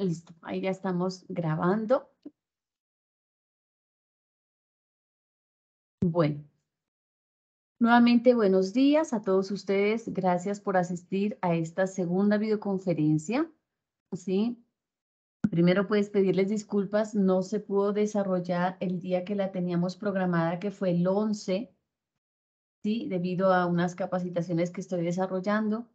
Listo, ahí ya estamos grabando. Bueno, nuevamente buenos días a todos ustedes. Gracias por asistir a esta segunda videoconferencia. ¿sí? Primero puedes pedirles disculpas, no se pudo desarrollar el día que la teníamos programada, que fue el 11, ¿sí? debido a unas capacitaciones que estoy desarrollando.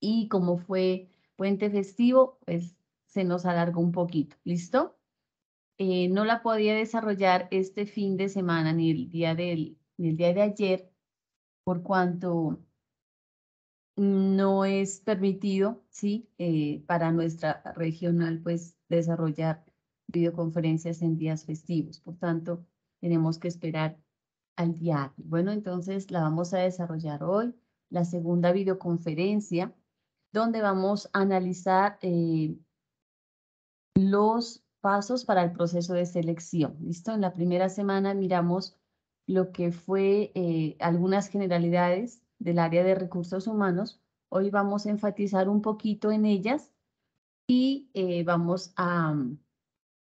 Y como fue puente festivo, pues se nos alargó un poquito, ¿listo? Eh, no la podía desarrollar este fin de semana ni el día, del, el día de ayer, por cuanto no es permitido, ¿sí? Eh, para nuestra regional, pues, desarrollar videoconferencias en días festivos. Por tanto, tenemos que esperar al día. Bueno, entonces la vamos a desarrollar hoy, la segunda videoconferencia, donde vamos a analizar eh, los pasos para el proceso de selección. ¿Listo? En la primera semana miramos lo que fue eh, algunas generalidades del área de recursos humanos. Hoy vamos a enfatizar un poquito en ellas y eh, vamos a, mm,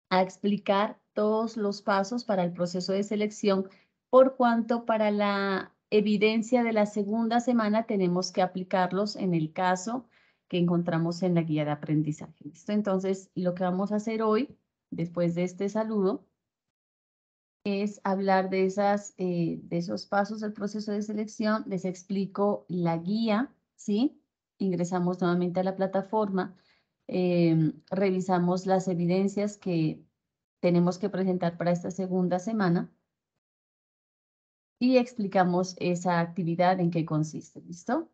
a explicar todos los pasos para el proceso de selección, por cuanto para la evidencia de la segunda semana tenemos que aplicarlos en el caso que encontramos en la guía de aprendizaje. ¿Listo? Entonces, lo que vamos a hacer hoy, después de este saludo, es hablar de, esas, eh, de esos pasos del proceso de selección. Les explico la guía, ¿sí? Ingresamos nuevamente a la plataforma, em, revisamos las evidencias que tenemos que presentar para esta segunda semana y explicamos esa actividad en qué consiste, ¿listo?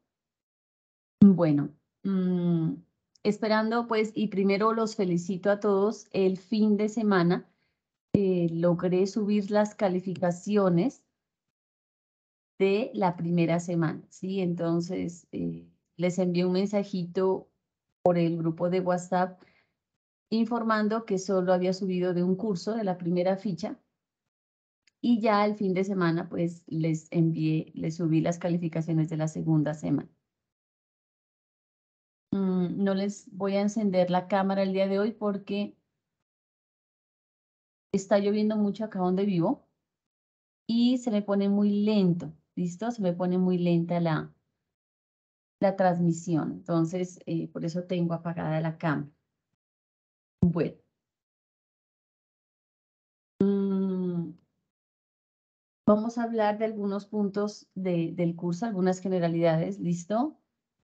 Bueno, Mm, esperando pues, y primero los felicito a todos, el fin de semana eh, logré subir las calificaciones de la primera semana, ¿sí? Entonces, eh, les envié un mensajito por el grupo de WhatsApp informando que solo había subido de un curso de la primera ficha y ya el fin de semana pues les envié, les subí las calificaciones de la segunda semana no les voy a encender la cámara el día de hoy porque está lloviendo mucho acá donde vivo y se me pone muy lento, ¿listo? Se me pone muy lenta la, la transmisión, entonces eh, por eso tengo apagada la cámara. Bueno. Mm. Vamos a hablar de algunos puntos del curso, algunas generalidades, ¿listo?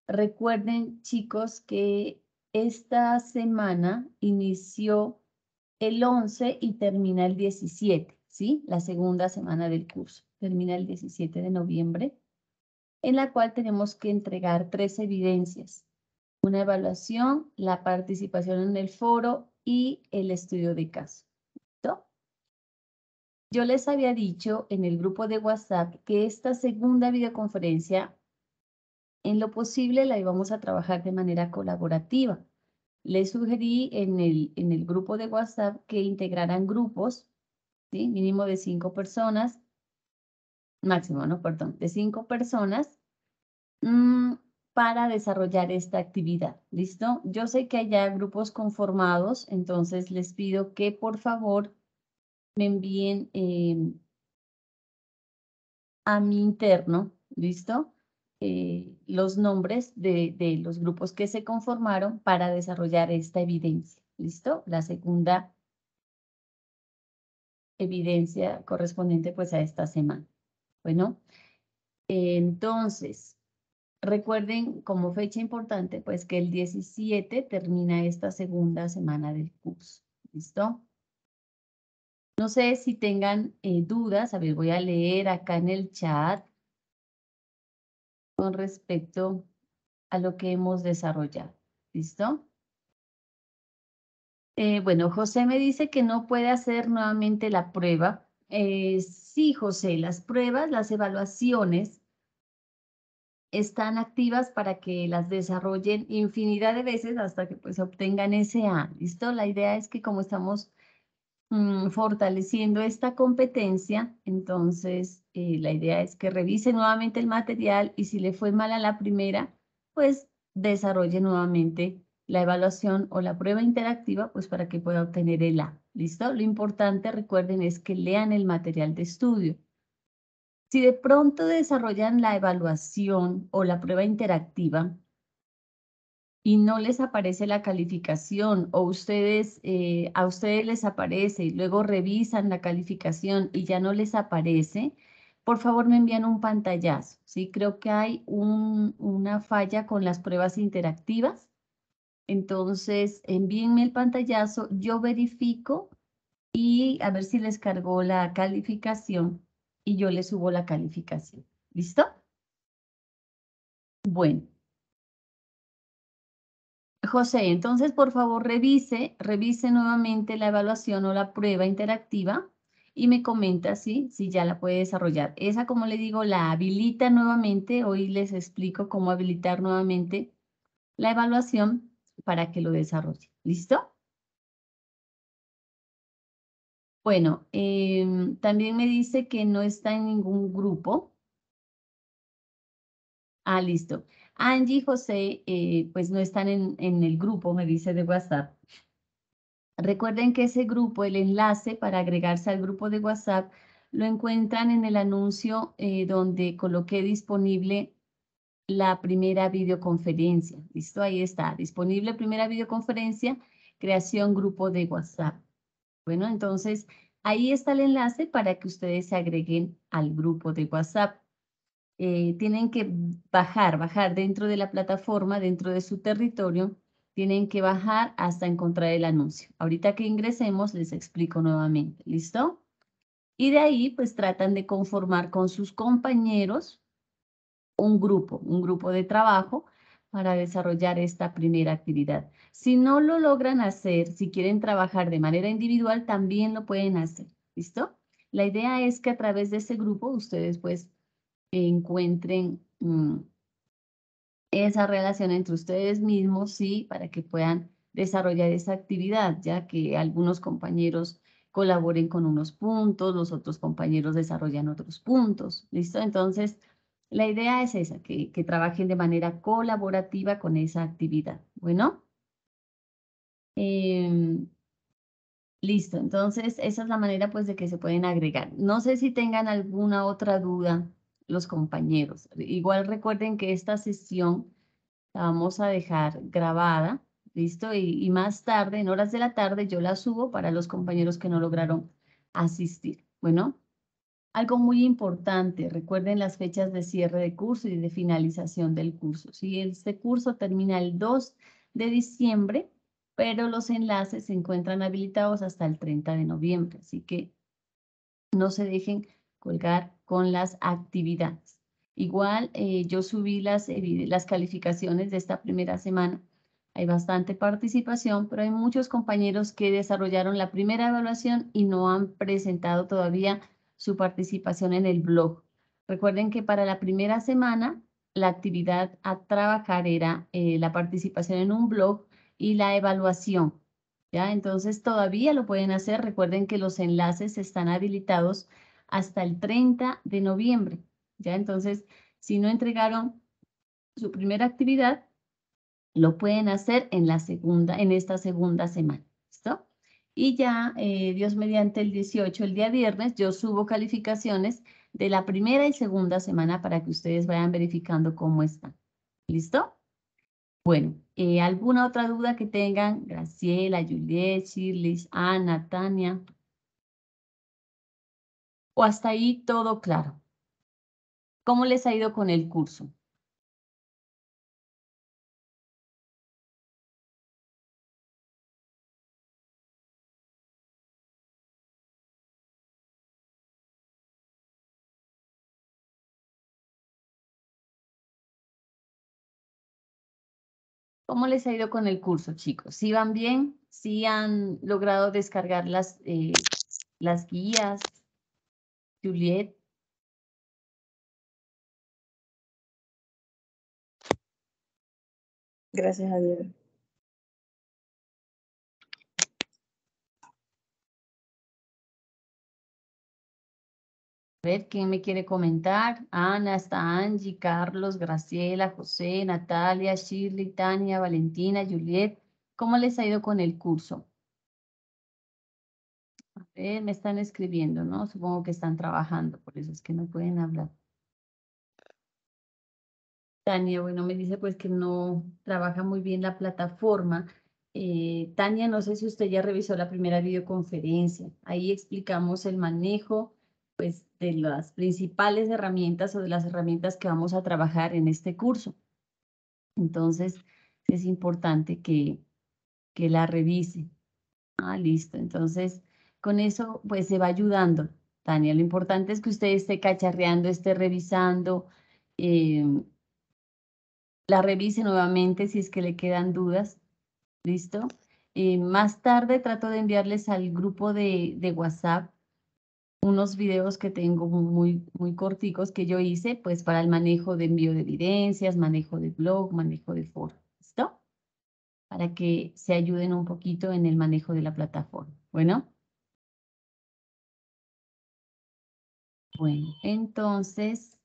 Recuerden, chicos, que esta semana inició el 11 y termina el 17, ¿sí? La segunda semana del curso. Termina el 17 de noviembre, en la cual tenemos que entregar tres evidencias. Una evaluación, la participación en el foro y el estudio de caso. ¿Listo? Yo les había dicho en el grupo de WhatsApp que esta segunda videoconferencia en lo posible la íbamos a trabajar de manera colaborativa. Le sugerí en el, en el grupo de WhatsApp que integraran grupos, ¿sí? mínimo de cinco personas, máximo, no, perdón, de cinco personas mm, para desarrollar esta actividad. ¿Listo? Yo sé que hay grupos conformados, entonces les pido que por favor me envíen em, a mi interno, ¿listo? Eh, los nombres de, los grupos que se conformaron para desarrollar esta evidencia. ¿Listo? La segunda evidencia correspondiente pues a esta semana. Bueno, entonces, recuerden como fecha importante pues que el 17 termina esta segunda semana del curso. ¿Listo? No sé si tengan eh, dudas, a ver, voy a leer acá en el chat con respecto a lo que hemos desarrollado. ¿Listo? Eh, bueno, José me dice que no puede hacer nuevamente la prueba. Eh, sí, José, las pruebas, las evaluaciones están activas para que las desarrollen infinidad de veces hasta que pues obtengan ese A. ¿Listo? La idea es que como estamos Mm, fortaleciendo esta competencia, entonces eh, la idea es que revise nuevamente el material y si le fue mal a la primera, pues desarrolle nuevamente la evaluación o la prueba interactiva, pues para que pueda obtener el A. ¿Listo? Lo importante, recuerden, es que lean el material de estudio. Si de pronto desarrollan la evaluación o la prueba interactiva y no les aparece la calificación o ustedes, eh, a ustedes les aparece y luego revisan la calificación y ya no les aparece, por favor me envían un pantallazo. ¿sí? Creo que hay una falla con las pruebas interactivas. Entonces, envíenme el pantallazo, yo verifico y a ver si les cargó la calificación y yo les subo la calificación. ¿Listo? Bueno. José, entonces por favor revise, revise nuevamente la evaluación o la prueba interactiva y me comenta si, si ya la puede desarrollar. Esa, como le digo, la habilita nuevamente. Hoy les explico cómo habilitar nuevamente la evaluación para que lo desarrolle. ¿Listo? Bueno, em, también me dice que no está en ningún grupo. Ah, listo. Angie y José, eh, pues no están en, el grupo, me dice de WhatsApp. Recuerden que ese grupo, el enlace para agregarse al grupo de WhatsApp, lo encuentran en el anuncio eh, donde coloqué disponible la primera videoconferencia. ¿Listo? Ahí está. Disponible primera videoconferencia, creación grupo de WhatsApp. Bueno, entonces ahí está el enlace para que ustedes se agreguen al grupo de WhatsApp. Eh, tienen que bajar, bajar dentro de la plataforma, dentro de su territorio, tienen que bajar hasta encontrar el anuncio. Ahorita que ingresemos les explico nuevamente, ¿listo? Y de ahí pues tratan de conformar con sus compañeros un grupo, un grupo de trabajo para desarrollar esta primera actividad. Si no lo logran hacer, si quieren trabajar de manera individual, también lo pueden hacer, ¿listo? La idea es que a través de ese grupo ustedes pues encuentren mm, esa relación entre ustedes mismos, sí, para que puedan desarrollar esa actividad, ya que algunos compañeros colaboren con unos puntos, los otros compañeros desarrollan otros puntos, ¿listo? Entonces, la idea es esa, que, trabajen de manera colaborativa con esa actividad, ¿bueno? Em, listo, entonces esa es la manera pues de que se pueden agregar. No sé si tengan alguna otra duda los compañeros. Igual recuerden que esta sesión la vamos a dejar grabada, ¿listo? Y, más tarde, en horas de la tarde, yo la subo para los compañeros que no lograron asistir. Bueno, algo muy importante, recuerden las fechas de cierre de curso y de finalización del curso. Si este curso termina el 2 de diciembre, pero los enlaces se encuentran habilitados hasta el 30 de noviembre, así que no se dejen con las actividades. Igual eh, yo subí las, las calificaciones de esta primera semana. Hay bastante participación, pero hay muchos compañeros que desarrollaron la primera evaluación y no han presentado todavía su participación en el blog. Recuerden que para la primera semana la actividad a trabajar era eh, la participación en un blog y la evaluación. ¿ya? Entonces todavía lo pueden hacer. Recuerden que los enlaces están habilitados hasta el 30 de noviembre. Ya entonces, si no entregaron su primera actividad, lo pueden hacer en la segunda, en esta segunda semana. ¿Listo? Y ya, eh, Dios mediante el 18, el día viernes, yo subo calificaciones de la primera y segunda semana para que ustedes vayan verificando cómo están. ¿Listo? Bueno, eh, ¿alguna otra duda que tengan? Graciela, Juliet, Shirley, Ana, Tania. ¿O hasta ahí todo claro? ¿Cómo les ha ido con el curso? ¿Cómo les ha ido con el curso, chicos? ¿Sí van bien? ¿Sí han logrado descargar las, eh, las guías? Juliet. Gracias a Dios. A ver, ¿quién me quiere comentar? Ana, está Angie, Carlos, Graciela, José, Natalia, Shirley, Tania, Valentina, Juliet. ¿Cómo les ha ido con el curso? Eh, me están escribiendo, ¿no? Supongo que están trabajando, por eso es que no pueden hablar. Tania, bueno, me dice pues que no trabaja muy bien la plataforma. Eh, Tania, no sé si usted ya revisó la primera videoconferencia. Ahí explicamos el manejo pues, de las principales herramientas o de las herramientas que vamos a trabajar en este curso. Entonces, es importante que, que la revise. Ah, listo. Entonces, con eso pues se va ayudando. Tania, lo importante es que usted esté cacharreando, esté revisando, em, la revise nuevamente si es que le quedan dudas. ¿Listo? Eh, más tarde trato de enviarles al grupo de, WhatsApp unos videos que tengo muy, muy corticos que yo hice, pues para el manejo de envío de evidencias, manejo de blog, manejo de foro, ¿listo? Para que se ayuden un poquito en el manejo de la plataforma. Bueno. Bueno, entonces...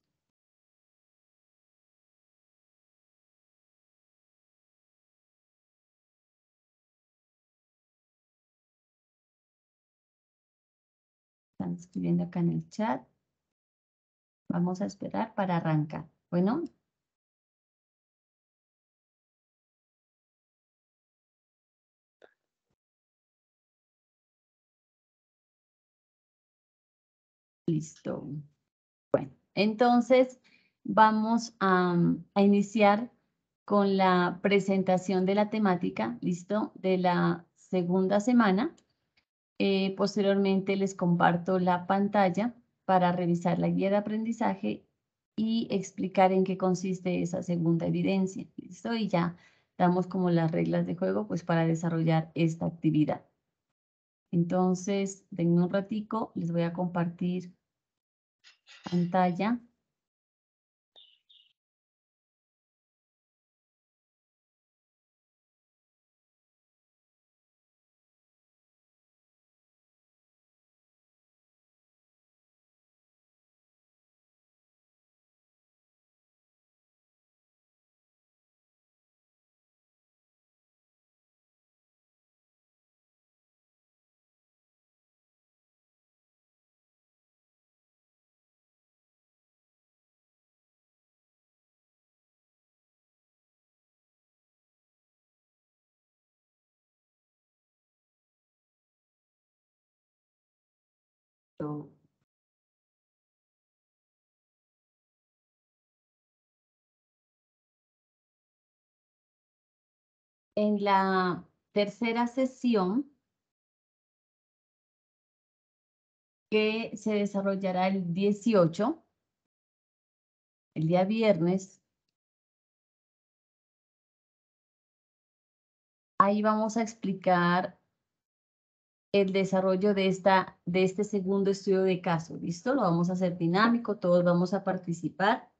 Están escribiendo acá en el chat. Vamos a esperar para arrancar. Bueno. Listo. Bueno, entonces vamos a, iniciar con la presentación de la temática, listo, de la segunda semana. Eh, posteriormente les comparto la pantalla para revisar la guía de aprendizaje y explicar en qué consiste esa segunda evidencia, listo, y ya damos como las reglas de juego pues para desarrollar esta actividad. Entonces, denme un ratico, les voy a compartir pantalla. En la tercera sesión que se desarrollará el 18, el día viernes, ahí vamos a explicar el desarrollo de, esta, de este segundo estudio de caso. ¿Listo? Lo vamos a hacer dinámico, todos vamos a participar.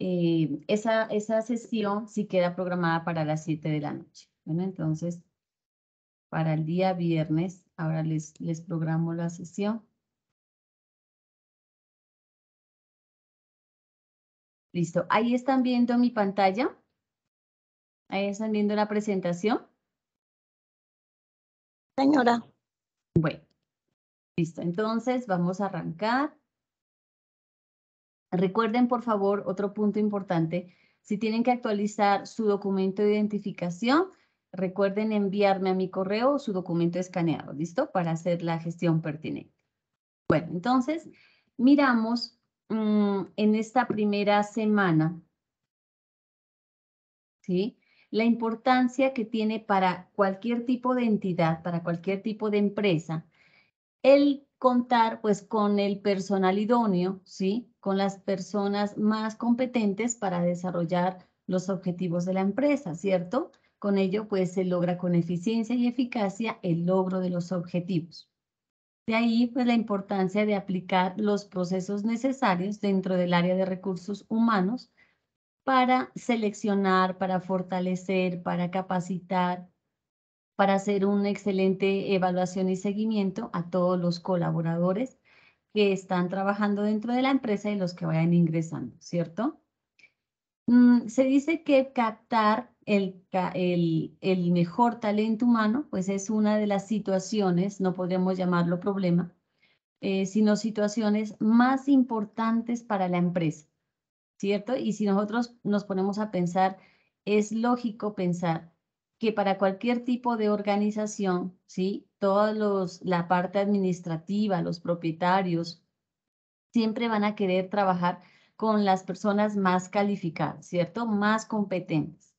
Eh, esa, esa sesión sí queda programada para las 7 de la noche. Bueno, entonces, para el día viernes, ahora les, les programo la sesión. Listo. Ahí están viendo mi pantalla. Ahí están viendo la presentación. Señora. Bueno, listo. Entonces vamos a arrancar. Recuerden, por favor, otro punto importante. Si tienen que actualizar su documento de identificación, recuerden enviarme a mi correo su documento escaneado, ¿listo? Para hacer la gestión pertinente. Bueno, entonces miramos mm, en esta primera semana, ¿sí? la importancia que tiene para cualquier tipo de entidad, para cualquier tipo de empresa, el contar pues con el personal idóneo, ¿sí? Con las personas más competentes para desarrollar los objetivos de la empresa, ¿cierto? Con ello pues se logra con eficiencia y eficacia el logro de los objetivos. De ahí pues la importancia de aplicar los procesos necesarios dentro del área de recursos humanos para seleccionar, para fortalecer, para capacitar, para hacer una excelente evaluación y seguimiento a todos los colaboradores que están trabajando dentro de la empresa y los que vayan ingresando, ¿cierto? Mm, se dice que captar el, mejor talento humano, pues es una de las situaciones, no podemos llamarlo problema, eh, sino situaciones más importantes para la empresa. ¿cierto? Y si nosotros nos ponemos a pensar, es lógico pensar que para cualquier tipo de organización, ¿sí? Todos la parte administrativa, los propietarios, siempre van a querer trabajar con las personas más calificadas, ¿cierto? Más competentes.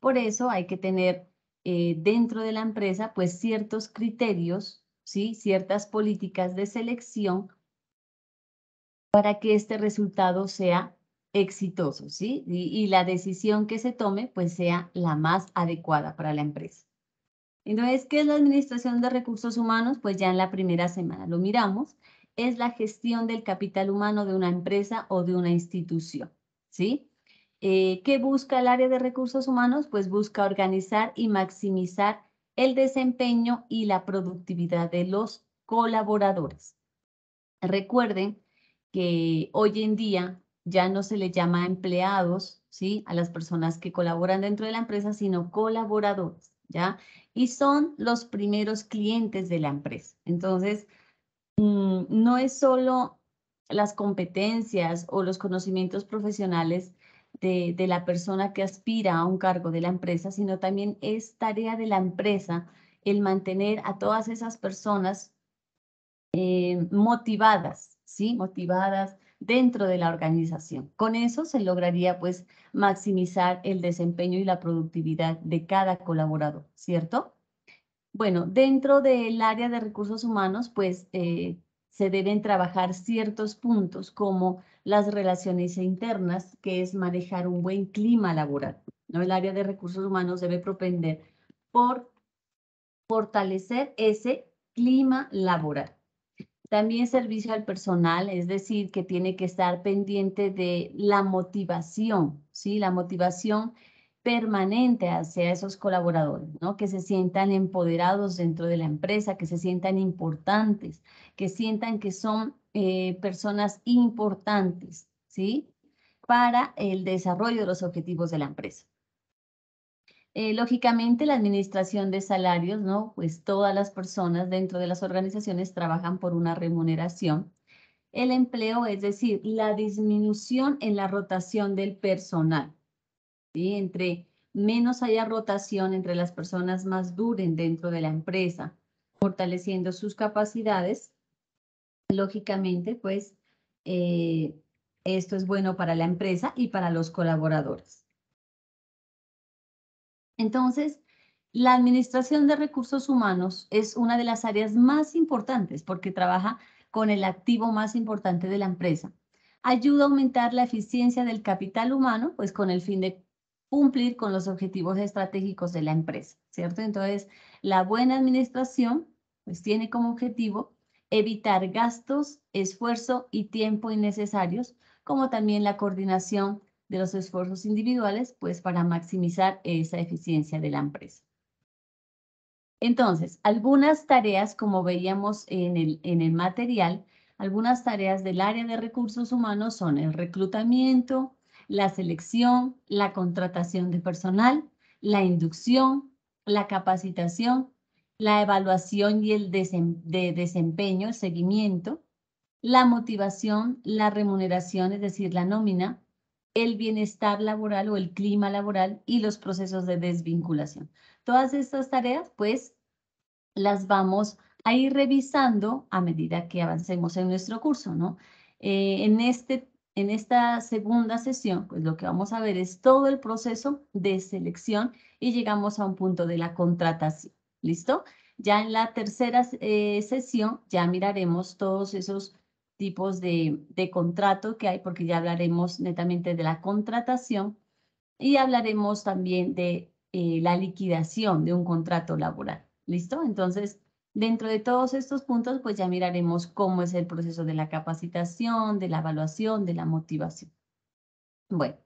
Por eso hay que tener eh, dentro de la empresa, pues, ciertos criterios, ¿sí? Ciertas políticas de selección para que este resultado sea exitoso, ¿sí? Y, la decisión que se tome, pues sea la más adecuada para la empresa. Entonces, ¿qué es la administración de recursos humanos? Pues ya en la primera semana lo miramos. Es la gestión del capital humano de una empresa o de una institución, ¿sí? Eh, ¿Qué busca el área de recursos humanos? Pues busca organizar y maximizar el desempeño y la productividad de los colaboradores. Recuerden que hoy en día ya no se le llama empleados, ¿sí? A las personas que colaboran dentro de la empresa, sino colaboradores, ¿ya? Y son los primeros clientes de la empresa. Entonces, mm, no es solo las competencias o los conocimientos profesionales de, la persona que aspira a un cargo de la empresa, sino también es tarea de la empresa el mantener a todas esas personas eh, motivadas, ¿sí? Motivadas, dentro de la organización. Con eso se lograría pues maximizar el desempeño y la productividad de cada colaborador, ¿cierto? Bueno, dentro del área de recursos humanos pues eh, se deben trabajar ciertos puntos como las relaciones internas, que es manejar un buen clima laboral. ¿no? El área de recursos humanos debe propender por fortalecer ese clima laboral. También servicio al personal, es decir, que tiene que estar pendiente de la motivación, ¿sí? La motivación permanente hacia esos colaboradores, ¿no? Que se sientan empoderados dentro de la empresa, que se sientan importantes, que sientan que son eh, personas importantes, ¿sí? Para el desarrollo de los objetivos de la empresa. Eh, lógicamente, la administración de salarios, ¿no? Pues todas las personas dentro de las organizaciones trabajan por una remuneración. El empleo, es decir, la disminución en la rotación del personal. ¿sí? Entre menos haya rotación, entre las personas más duren dentro de la empresa, fortaleciendo sus capacidades, lógicamente, pues eh, esto es bueno para la empresa y para los colaboradores. Entonces, la administración de recursos humanos es una de las áreas más importantes porque trabaja con el activo más importante de la empresa. Ayuda a aumentar la eficiencia del capital humano, pues con el fin de cumplir con los objetivos estratégicos de la empresa, ¿cierto? Entonces, la buena administración pues tiene como objetivo evitar gastos, esfuerzo y tiempo innecesarios, como también la coordinación de los esfuerzos individuales, pues para maximizar esa eficiencia de la empresa. Entonces, algunas tareas, como veíamos en el, material, algunas tareas del área de recursos humanos son el reclutamiento, la selección, la contratación de personal, la inducción, la capacitación, la evaluación y el desempeño, el seguimiento, la motivación, la remuneración, es decir, la nómina, el bienestar laboral o el clima laboral y los procesos de desvinculación. Todas estas tareas, pues, las vamos a ir revisando a medida que avancemos en nuestro curso, ¿no? Eh, en, este, en esta segunda sesión, pues lo que vamos a ver es todo el proceso de selección y llegamos a un punto de la contratación, ¿listo? Ya en la tercera eh, sesión ya miraremos todos esos tipos de, contrato que hay, porque ya hablaremos netamente de la contratación y hablaremos también de eh, la liquidación de un contrato laboral. ¿Listo? Entonces, dentro de todos estos puntos, pues ya miraremos cómo es el proceso de la capacitación, de la evaluación, de la motivación. Bueno.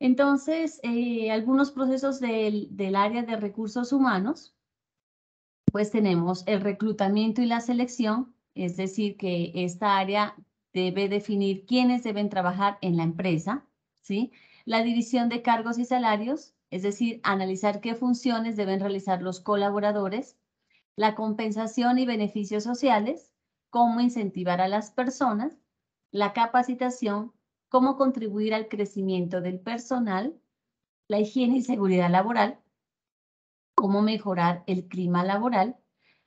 Entonces, eh, algunos procesos del, del área de recursos humanos, pues tenemos el reclutamiento y la selección, es decir, que esta área debe definir quiénes deben trabajar en la empresa, ¿sí? La división de cargos y salarios, es decir, analizar qué funciones deben realizar los colaboradores, la compensación y beneficios sociales, cómo incentivar a las personas, la capacitación, cómo contribuir al crecimiento del personal, la higiene y seguridad laboral, cómo mejorar el clima laboral,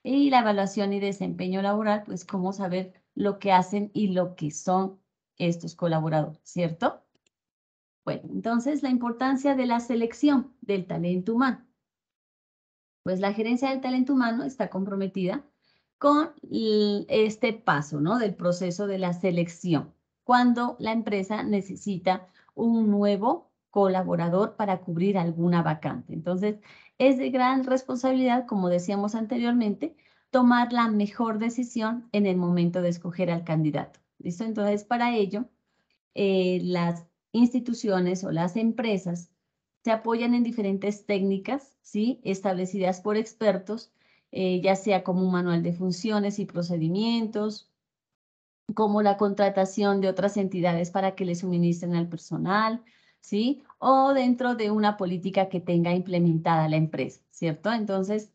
y la evaluación y desempeño laboral, pues cómo saber lo que hacen y lo que son estos colaboradores, ¿cierto? Bueno, entonces la importancia de la selección del talento humano. Pues la gerencia del talento humano está comprometida con este paso, ¿no? Del proceso de la selección, cuando la empresa necesita un nuevo colaborador para cubrir alguna vacante. Entonces, es de gran responsabilidad, como decíamos anteriormente, tomar la mejor decisión en el momento de escoger al candidato. ¿Listo? Entonces, para ello, eh, las instituciones o las empresas se apoyan en diferentes técnicas, ¿sí? Establecidas por expertos, eh, ya sea como un manual de funciones y procedimientos, como la contratación de otras entidades para que le suministren al personal, ¿sí? o dentro de una política que tenga implementada la empresa, ¿cierto? Entonces,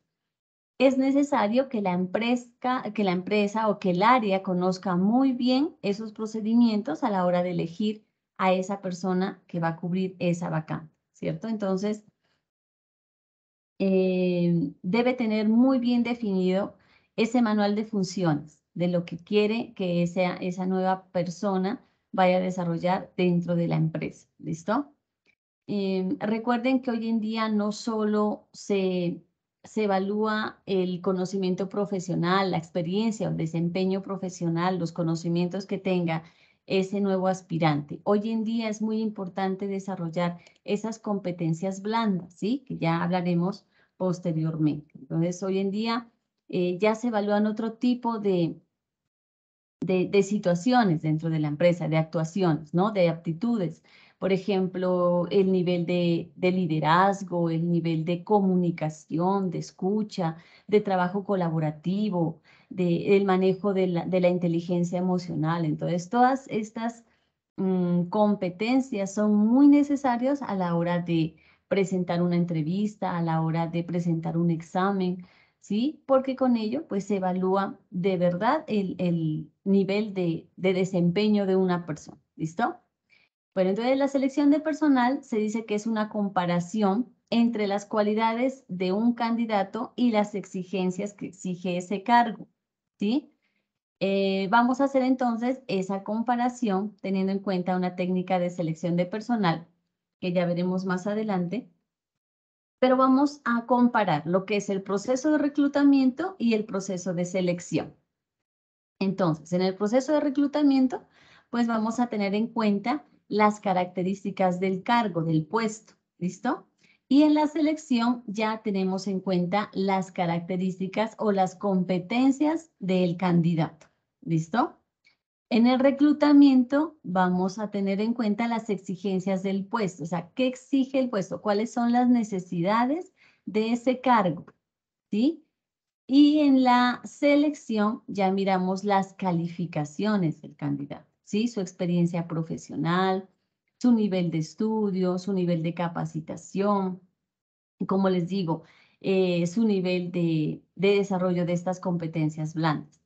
es necesario que la, empresa, que la empresa o que el área conozca muy bien esos procedimientos a la hora de elegir a esa persona que va a cubrir esa vacante, ¿cierto? Entonces, eh, debe tener muy bien definido ese manual de funciones de lo que quiere que esa, esa nueva persona vaya a desarrollar dentro de la empresa. ¿Listo? Em, recuerden que hoy en día no solo se, evalúa el conocimiento profesional, la experiencia el desempeño profesional, los conocimientos que tenga ese nuevo aspirante. Hoy en día es muy importante desarrollar esas competencias blandas, ¿sí? que ya hablaremos posteriormente. Entonces, hoy en día eh, ya se evalúan otro tipo de, de, de, situaciones dentro de la empresa, de actuaciones, ¿no? de aptitudes, por ejemplo, el nivel de, liderazgo, el nivel de comunicación, de escucha, de trabajo colaborativo, del el manejo de la, inteligencia emocional. Entonces, todas estas mm, competencias son muy necesarias a la hora de presentar una entrevista, a la hora de presentar un examen, ¿sí? Porque con ello, pues, se evalúa de verdad el, nivel de desempeño de una persona, ¿listo? Bueno, entonces la selección de personal se dice que es una comparación entre las cualidades de un candidato y las exigencias que exige ese cargo, ¿sí? Eh, vamos a hacer entonces esa comparación teniendo en cuenta una técnica de selección de personal que ya veremos más adelante. Pero vamos a comparar lo que es el proceso de reclutamiento y el proceso de selección. Entonces, en el proceso de reclutamiento, pues vamos a tener en cuenta las características del cargo, del puesto, ¿listo? Y en la selección ya tenemos en cuenta las características o las competencias del candidato, ¿listo? En el reclutamiento vamos a tener en cuenta las exigencias del puesto, o sea, ¿qué exige el puesto? ¿Cuáles son las necesidades de ese cargo? ¿Sí? Y en la selección ya miramos las calificaciones del candidato su experiencia profesional, su nivel de estudio, su nivel de capacitación, como les digo, eh, su nivel de, de desarrollo de estas competencias blandas.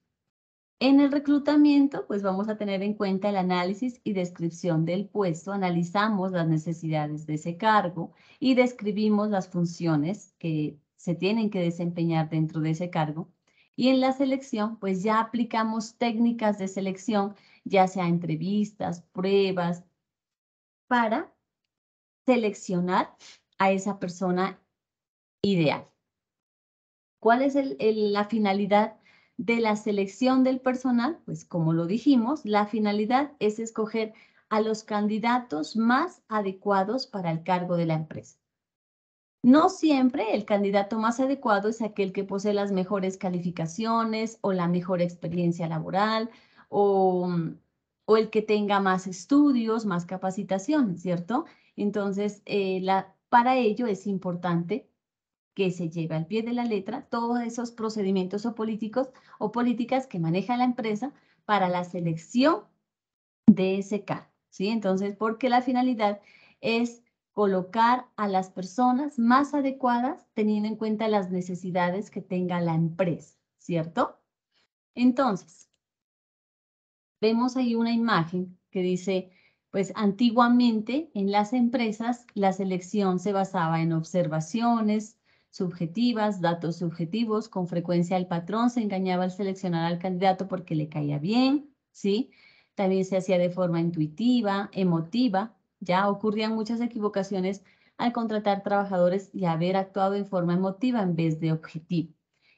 En el reclutamiento, pues vamos a tener en cuenta el análisis y descripción del puesto, analizamos las necesidades de ese cargo y describimos las funciones que se tienen que desempeñar dentro de ese cargo. Y en la selección, pues ya aplicamos técnicas de selección ya sea entrevistas, pruebas, para seleccionar a esa persona ideal. ¿Cuál es la finalidad de la selección del personal? Pues como lo dijimos, la finalidad es escoger a los candidatos más adecuados para el cargo de la empresa. No siempre el candidato más adecuado es aquel que posee las mejores calificaciones o la mejor experiencia laboral Mm, o, el que tenga más estudios, más capacitación, ¿cierto? Entonces, eh, para ello es importante que se lleve al pie de la letra todos esos procedimientos o políticos o políticas que maneja la empresa para la selección de ese cargo, ¿sí? Entonces, porque la finalidad es colocar a las personas más adecuadas teniendo en cuenta las necesidades que tenga la empresa, ¿cierto? Entonces, vemos ahí una imagen que dice, pues antiguamente en las empresas la selección se basaba en observaciones subjetivas, datos subjetivos, con frecuencia el patrón se engañaba al seleccionar al candidato porque le caía bien, ¿sí? También se hacía de forma intuitiva, emotiva, ya ocurrían muchas equivocaciones al contratar trabajadores y haber actuado de forma emotiva en vez de objetivo.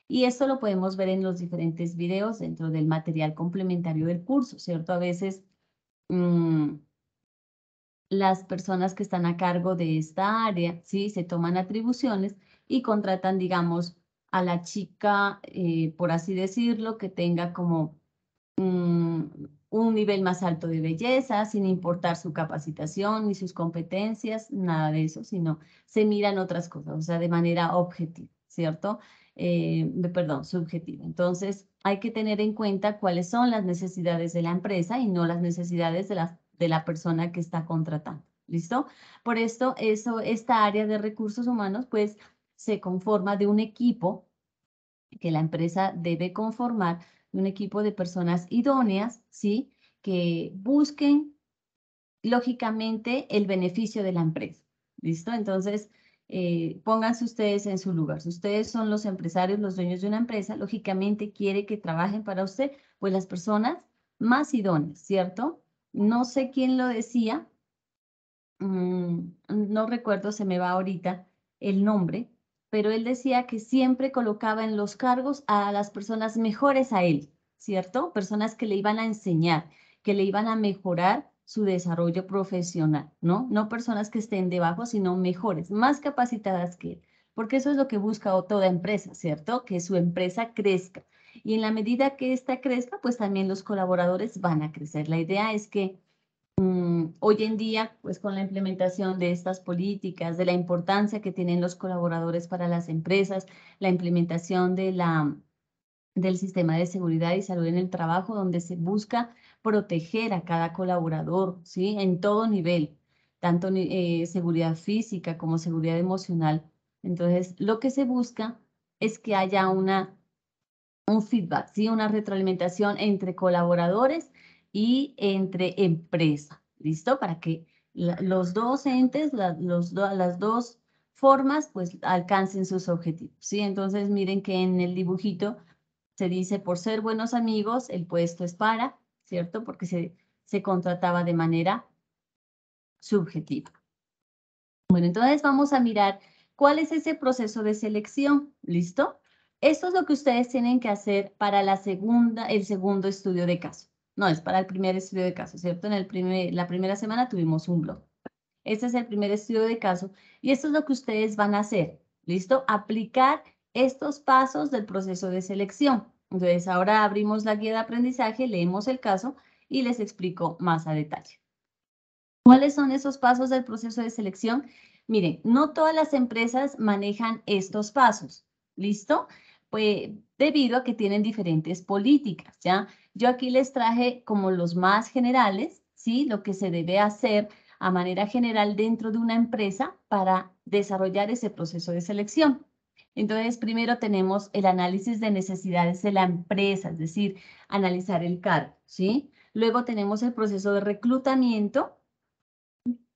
Y esto lo podemos ver en los diferentes videos dentro del material complementario del curso, ¿cierto? A veces mm, las personas que están a cargo de esta área, ¿sí? Se toman atribuciones y contratan, digamos, a la chica, eh, por así decirlo, que tenga como mm, un nivel más alto de belleza, sin importar su capacitación ni sus competencias, nada de eso, sino se miran otras cosas, o sea, de manera objetiva, ¿cierto? eh, perdón, subjetivo. Entonces, hay que tener en cuenta cuáles son las necesidades de la empresa y no las necesidades de la, de la persona que está contratando. ¿Listo? Por esto, eso, esta área de recursos humanos, pues, se conforma de un equipo que la empresa debe conformar, un equipo de personas idóneas, ¿sí? Que busquen, lógicamente, el beneficio de la empresa. ¿Listo? Entonces, eh, pónganse ustedes en su lugar. Si ustedes son los empresarios, los dueños de una empresa, lógicamente quiere que trabajen para usted, pues las personas más idóneas, ¿cierto? No sé quién lo decía, mm, no recuerdo, se me va ahorita el nombre, pero él decía que siempre colocaba en los cargos a las personas mejores a él, ¿cierto? Personas que le iban a enseñar, que le iban a mejorar su desarrollo profesional, ¿no? No personas que estén debajo, sino mejores, más capacitadas que él, porque eso es lo que busca toda empresa, ¿cierto? Que su empresa crezca. Y en la medida que ésta crezca, pues también los colaboradores van a crecer. La idea es que mm, hoy en día, pues con la implementación de estas políticas, de la importancia que tienen los colaboradores para las empresas, la implementación de la del sistema de seguridad y salud en el trabajo, donde se busca proteger a cada colaborador, ¿sí? En todo nivel, tanto eh, seguridad física como seguridad emocional. Entonces, lo que se busca es que haya una, un feedback, ¿sí? Una retroalimentación entre colaboradores y entre empresa, ¿listo? Para que los dos entes, los las dos formas, pues alcancen sus objetivos, ¿sí? Entonces, miren que en el dibujito se dice, por ser buenos amigos, el puesto es para, ¿cierto? Porque se, se contrataba de manera subjetiva. Bueno, entonces vamos a mirar cuál es ese proceso de selección, ¿listo? Esto es lo que ustedes tienen que hacer para la segunda, el segundo estudio de caso. No, es para el primer estudio de caso, ¿cierto? En el primer, la primera semana tuvimos un blog. Este es el primer estudio de caso y esto es lo que ustedes van a hacer, ¿listo? Aplicar estos pasos del proceso de selección. Entonces, ahora abrimos la guía de aprendizaje, leemos el caso y les explico más a detalle. ¿Cuáles son esos pasos del proceso de selección? Miren, no todas las empresas manejan estos pasos, ¿listo? Pues debido a que tienen diferentes políticas, ¿ya? Yo aquí les traje como los más generales, ¿sí? Lo que se debe hacer a manera general dentro de una empresa para desarrollar ese proceso de selección. Entonces, primero tenemos el análisis de necesidades de la empresa, es decir, analizar el cargo, ¿sí? Luego tenemos el proceso de reclutamiento.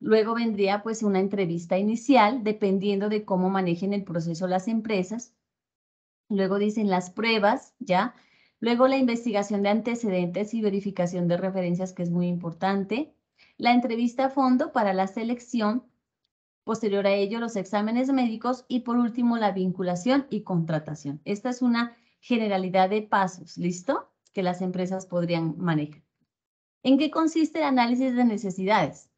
Luego vendría pues una entrevista inicial, dependiendo de cómo manejen el proceso las empresas. Luego dicen las pruebas, ¿ya? Luego la investigación de antecedentes y verificación de referencias, que es muy importante. La entrevista a fondo para la selección posterior a ello los exámenes médicos y por último la vinculación y contratación. Esta es una generalidad de pasos, ¿listo? Que las empresas podrían manejar. ¿En qué consiste el análisis de necesidades?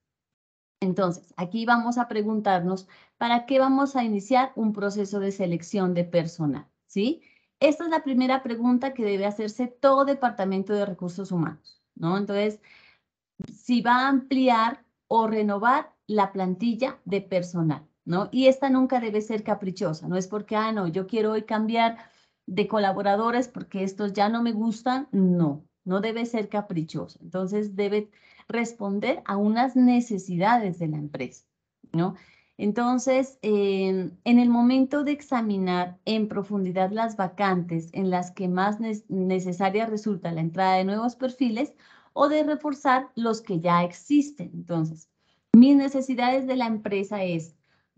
Entonces, aquí vamos a preguntarnos para qué vamos a iniciar un proceso de selección de personal, ¿sí? Esta es la primera pregunta que debe hacerse todo departamento de recursos humanos, ¿no? Entonces, si va a ampliar o renovar la plantilla de personal, ¿no? Y esta nunca debe ser caprichosa, no es porque, ah, no, yo quiero hoy cambiar de colaboradores porque estos ya no me gustan, no, no debe ser caprichosa. Entonces debe responder a unas necesidades de la empresa, ¿no? Entonces, em, en el momento de examinar en profundidad las vacantes en las que más necesaria resulta la entrada de nuevos perfiles o de reforzar los que ya existen. Entonces, mis necesidades de la empresa es,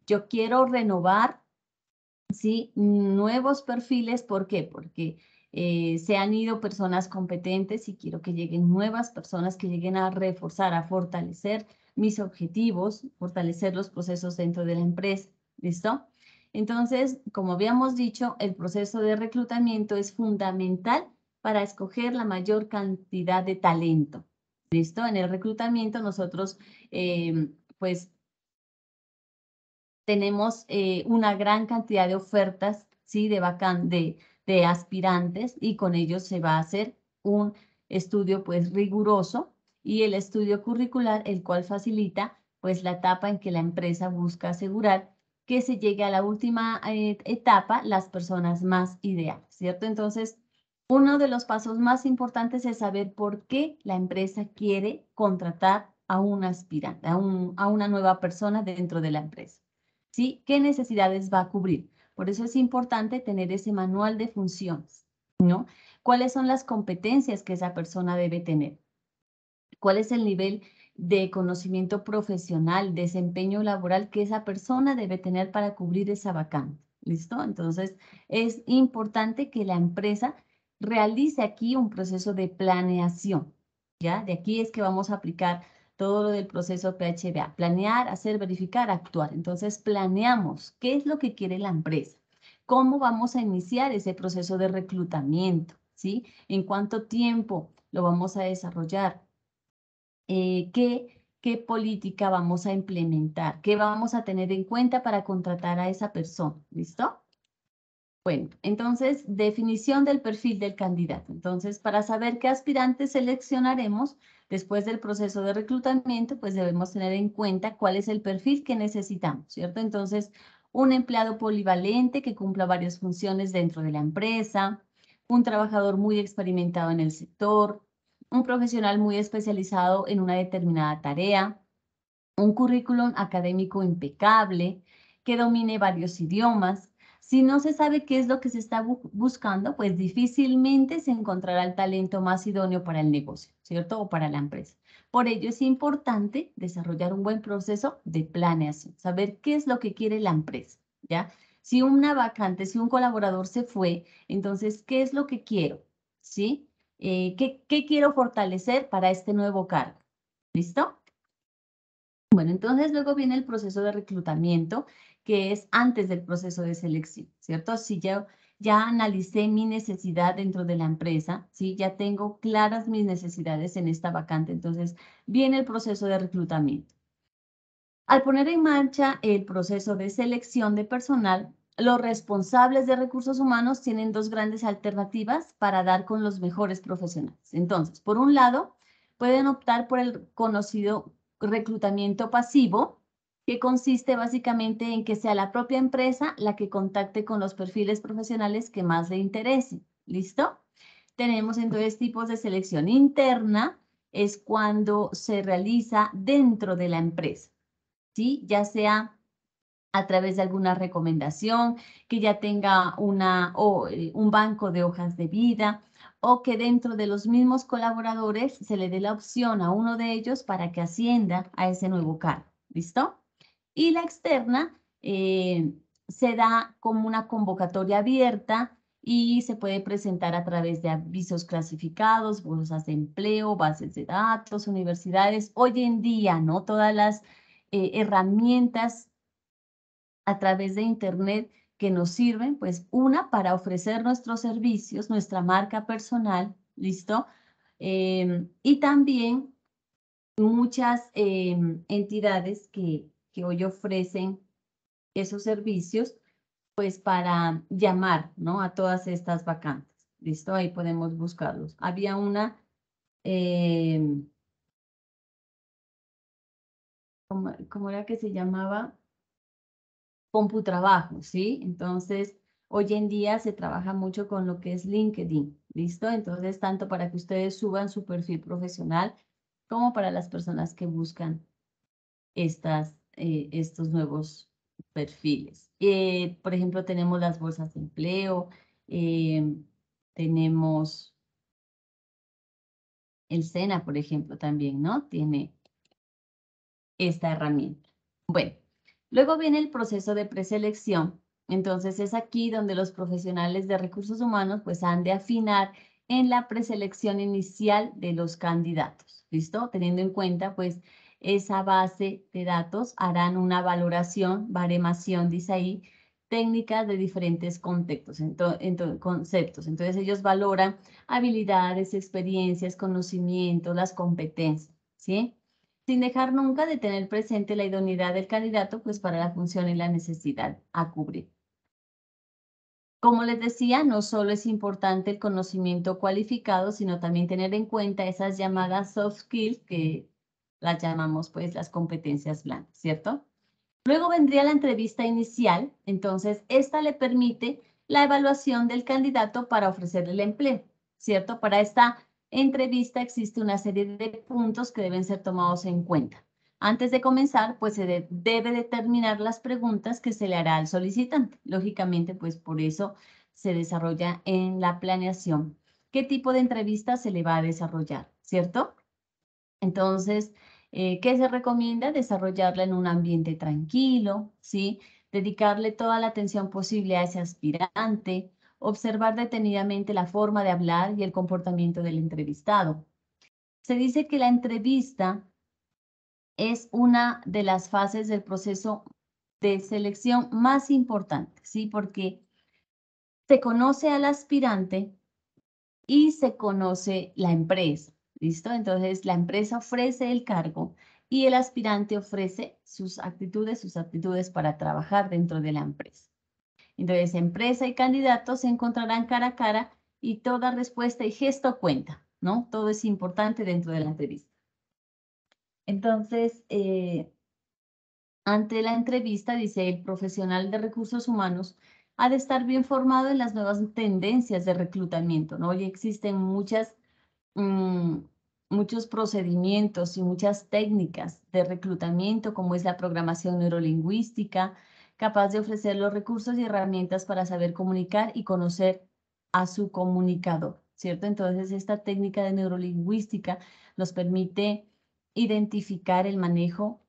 yo quiero renovar, ¿sí? Nuevos perfiles, ¿por qué? Porque eh, se han ido personas competentes y quiero que lleguen nuevas personas que lleguen a reforzar, a fortalecer mis objetivos, fortalecer los procesos dentro de la empresa, ¿listo? Entonces, como habíamos dicho, el proceso de reclutamiento es fundamental para escoger la mayor cantidad de talento, ¿Listo? En el reclutamiento nosotros, eh, pues, tenemos eh, una gran cantidad de ofertas, ¿sí? De, vacan de, aspirantes y con ellos se va a hacer un estudio, pues, riguroso y el estudio curricular, el cual facilita, pues, la etapa en que la empresa busca asegurar que se llegue a la última eh, etapa las personas más ideales, ¿cierto? Entonces, uno de los pasos más importantes es saber por qué la empresa quiere contratar a un aspirante, a, a una nueva persona dentro de la empresa. ¿Sí? ¿Qué necesidades va a cubrir? Por eso es importante tener ese manual de funciones, ¿no? ¿Cuáles son las competencias que esa persona debe tener? ¿Cuál es el nivel de conocimiento profesional, desempeño laboral que esa persona debe tener para cubrir esa vacante? ¿Listo? Entonces, es importante que la empresa realice aquí un proceso de planeación. ¿ya? De aquí es que vamos a aplicar todo lo del proceso PHBA. Planear, hacer, verificar, actuar. Entonces, planeamos qué es lo que quiere la empresa. ¿Cómo vamos a iniciar ese proceso de reclutamiento? ¿Sí? ¿En cuánto tiempo lo vamos a desarrollar? Eh, ¿qué, ¿Qué política vamos a implementar? ¿Qué vamos a tener en cuenta para contratar a esa persona? ¿Listo? Bueno, entonces, definición del perfil del candidato. Entonces, para saber qué aspirantes seleccionaremos después del proceso de reclutamiento, pues debemos tener en cuenta cuál es el perfil que necesitamos, ¿cierto? Entonces, un empleado polivalente que cumpla varias funciones dentro de la empresa, un trabajador muy experimentado en el sector, un profesional muy especializado en una determinada tarea, un currículum académico impecable, que domine varios idiomas, si no se sabe qué es lo que se está buscando, pues difícilmente se encontrará el talento más idóneo para el negocio, ¿cierto? O para la empresa. Por ello es importante desarrollar un buen proceso de planeación, saber qué es lo que quiere la empresa, ¿ya? Si una vacante, si un colaborador se fue, entonces, ¿qué es lo que quiero? ¿Sí? Eh, ¿qué, ¿Qué quiero fortalecer para este nuevo cargo? ¿Listo? Bueno, entonces luego viene el proceso de reclutamiento, que es antes del proceso de selección, ¿cierto? Si yo ya analicé mi necesidad dentro de la empresa, si ya tengo claras mis necesidades en esta vacante, entonces viene el proceso de reclutamiento. Al poner en marcha el proceso de selección de personal, los responsables de recursos humanos tienen dos grandes alternativas para dar con los mejores profesionales. Entonces, por un lado, pueden optar por el conocido reclutamiento pasivo, que consiste básicamente en que sea la propia empresa la que contacte con los perfiles profesionales que más le interesen. ¿Listo? Tenemos entonces tipos de selección interna, es cuando se realiza dentro de la empresa, ¿sí? Ya sea a través de alguna recomendación, que ya tenga una, o, eh, un banco de hojas de vida, o que dentro de los mismos colaboradores se le dé la opción a uno de ellos para que ascienda a ese nuevo cargo. ¿Listo? y la externa eh, se da como una convocatoria abierta y se puede presentar a través de avisos clasificados, bolsas de empleo, bases de datos, universidades. Hoy en día, ¿no? Todas las eh, herramientas a través de Internet que nos sirven, pues una, para ofrecer nuestros servicios, nuestra marca personal, ¿listo? Em, y también muchas em, entidades que que hoy ofrecen esos servicios, pues para llamar, ¿no? A todas estas vacantes. ¿Listo? Ahí podemos buscarlos. Había una... Eh, ¿Cómo era que se llamaba? CompuTrabajo, ¿sí? Entonces, hoy en día se trabaja mucho con lo que es LinkedIn, ¿listo? Entonces, tanto para que ustedes suban su perfil profesional como para las personas que buscan estas eh, estos nuevos perfiles. Eh, por ejemplo, tenemos las bolsas de empleo, eh, tenemos el SENA, por ejemplo, también, ¿no? Tiene esta herramienta. Bueno, luego viene el proceso de preselección. Entonces es aquí donde los profesionales de recursos humanos pues han de afinar en la preselección inicial de los candidatos, ¿listo? Teniendo en cuenta pues esa base de datos, harán una valoración, baremación, dice ahí, técnica de diferentes contextos, entonces, conceptos. Entonces ellos valoran habilidades, experiencias, conocimientos, las competencias, ¿sí? Sin dejar nunca de tener presente la idoneidad del candidato, pues para la función y la necesidad a cubrir. Como les decía, no solo es importante el conocimiento cualificado, sino también tener en cuenta esas llamadas soft skills que las llamamos pues las competencias blancas, ¿cierto? Luego vendría la entrevista inicial, entonces esta le permite la evaluación del candidato para ofrecerle el empleo, ¿cierto? Para esta entrevista existe una serie de puntos que deben ser tomados en cuenta. Antes de comenzar, pues se debe determinar las preguntas que se le hará al solicitante. Lógicamente, pues por eso se desarrolla en la planeación. ¿Qué tipo de entrevista se le va a desarrollar, cierto? Entonces, eh, ¿Qué se recomienda? Desarrollarla en un ambiente tranquilo, ¿sí? dedicarle toda la atención posible a ese aspirante, observar detenidamente la forma de hablar y el comportamiento del entrevistado. Se dice que la entrevista es una de las fases del proceso de selección más importante, ¿sí? porque se conoce al aspirante y se conoce la empresa. ¿Listo? Entonces, la empresa ofrece el cargo y el aspirante ofrece sus actitudes, sus aptitudes para trabajar dentro de la empresa. Entonces, empresa y candidato se encontrarán cara a cara y toda respuesta y gesto cuenta, ¿no? Todo es importante dentro de la entrevista. Entonces, eh, ante la entrevista, dice el profesional de recursos humanos, ha de estar bien formado en las nuevas tendencias de reclutamiento, ¿no? Hoy existen muchas Mm, muchos procedimientos y muchas técnicas de reclutamiento, como es la programación neurolingüística, capaz de ofrecer los recursos y herramientas para saber comunicar y conocer a su comunicador, ¿cierto? Entonces, esta técnica de neurolingüística nos permite identificar el manejo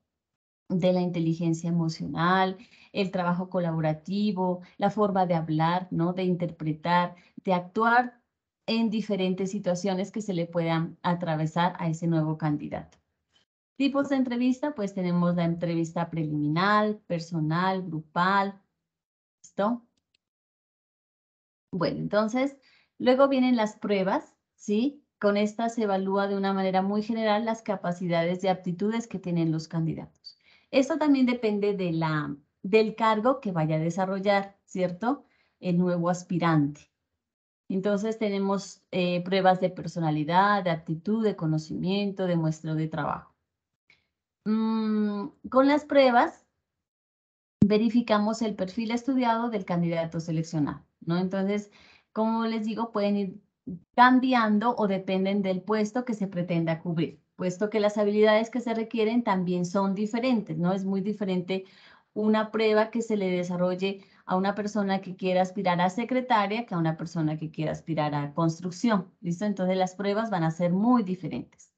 de la inteligencia emocional, el trabajo colaborativo, la forma de hablar, ¿no? de interpretar, de actuar en diferentes situaciones que se le puedan atravesar a ese nuevo candidato. Tipos de entrevista, pues tenemos la entrevista preliminar, personal, grupal. ¿Listo? Bueno, entonces, luego vienen las pruebas, ¿sí? Con estas se evalúa de una manera muy general las capacidades y aptitudes que tienen los candidatos. Esto también depende de la, del cargo que vaya a desarrollar, ¿cierto? El nuevo aspirante. Entonces tenemos eh, pruebas de personalidad, de aptitud, de conocimiento, de muestra de trabajo. Mm, con las pruebas verificamos el perfil estudiado del candidato seleccionado, ¿no? Entonces, como les digo, pueden ir cambiando o dependen del puesto que se pretenda cubrir, puesto que las habilidades que se requieren también son diferentes, ¿no? Es muy diferente una prueba que se le desarrolle a una persona que quiera aspirar a secretaria que a una persona que quiera aspirar a construcción. ¿Listo? Entonces las pruebas van a ser muy diferentes.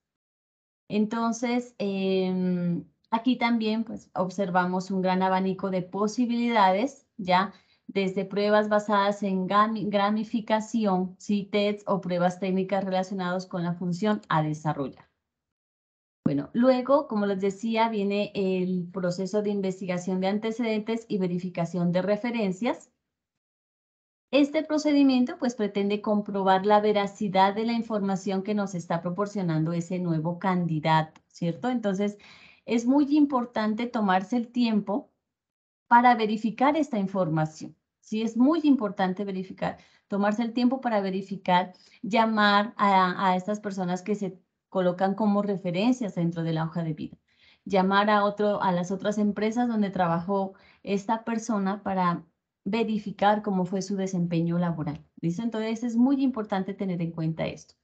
Entonces, em, aquí también pues, observamos un gran abanico de posibilidades, ¿ya? desde pruebas basadas en gamificación, CITES o pruebas técnicas relacionadas con la función a desarrollar. Bueno, luego, como les decía, viene el proceso de investigación de antecedentes y verificación de referencias. Este procedimiento pues pretende comprobar la veracidad de la información que nos está proporcionando ese nuevo candidato, ¿cierto? Entonces, es muy importante tomarse el tiempo para verificar esta información. Sí, es muy importante verificar, tomarse el tiempo para verificar, llamar a, a estas personas que se colocan como referencias dentro de la hoja de vida. Llamar a, otro, a las otras empresas donde trabajó esta persona para verificar cómo fue su desempeño laboral. ¿Listo? Entonces es muy importante tener en cuenta esto.